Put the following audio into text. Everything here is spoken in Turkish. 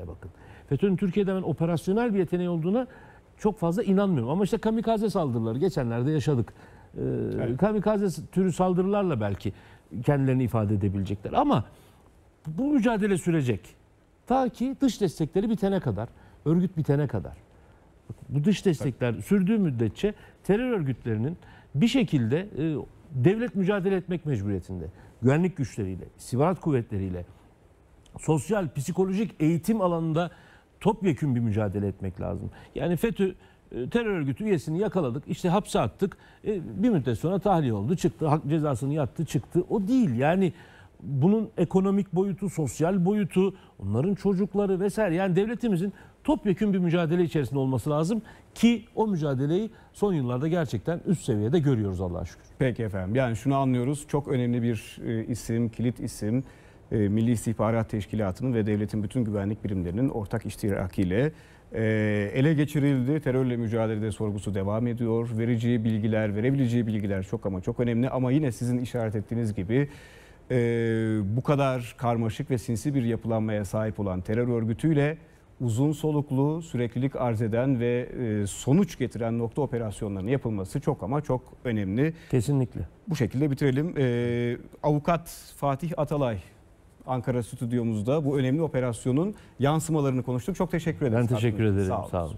böyle bakın. FETÖ'nün Türkiye'de ben operasyonel bir yeteneği olduğuna çok fazla inanmıyorum. Ama işte kamikaze saldırıları geçenlerde yaşadık. Ee, evet. Kamikaze türü saldırılarla belki kendilerini ifade edebilecekler. Ama bu mücadele sürecek. Ta ki dış destekleri bitene kadar, örgüt bitene kadar. Bu dış destekler Tabii. sürdüğü müddetçe terör örgütlerinin bir şekilde e, devlet mücadele etmek mecburiyetinde. Güvenlik güçleriyle, sivarat kuvvetleriyle, sosyal, psikolojik eğitim alanında topyekün bir mücadele etmek lazım. Yani FETÖ e, terör örgütü üyesini yakaladık, işte hapse attık, e, bir müddet sonra tahliye oldu, çıktı, hak cezasını yattı, çıktı. O değil yani bunun ekonomik boyutu, sosyal boyutu, onların çocukları vesaire. Yani devletimizin topyekün bir mücadele içerisinde olması lazım ki o mücadeleyi son yıllarda gerçekten üst seviyede görüyoruz Allah'a şükür. Peki efendim yani şunu anlıyoruz çok önemli bir e, isim, kilit isim. E, Milli İstihbarat Teşkilatı'nın ve devletin bütün güvenlik birimlerinin ortak iştirakiyle e, ele geçirildi. Terörle mücadelede sorgusu devam ediyor. Vereceği bilgiler, verebileceği bilgiler çok ama çok önemli. Ama yine sizin işaret ettiğiniz gibi e, bu kadar karmaşık ve sinsi bir yapılanmaya sahip olan terör örgütüyle uzun soluklu, süreklilik arz eden ve sonuç getiren nokta operasyonlarının yapılması çok ama çok önemli. Kesinlikle. Bu şekilde bitirelim. Avukat Fatih Atalay Ankara stüdyomuzda bu önemli operasyonun yansımalarını konuştuk. Çok teşekkür ederim. Ben teşekkür ederim. Sağ olun. Sağ olun.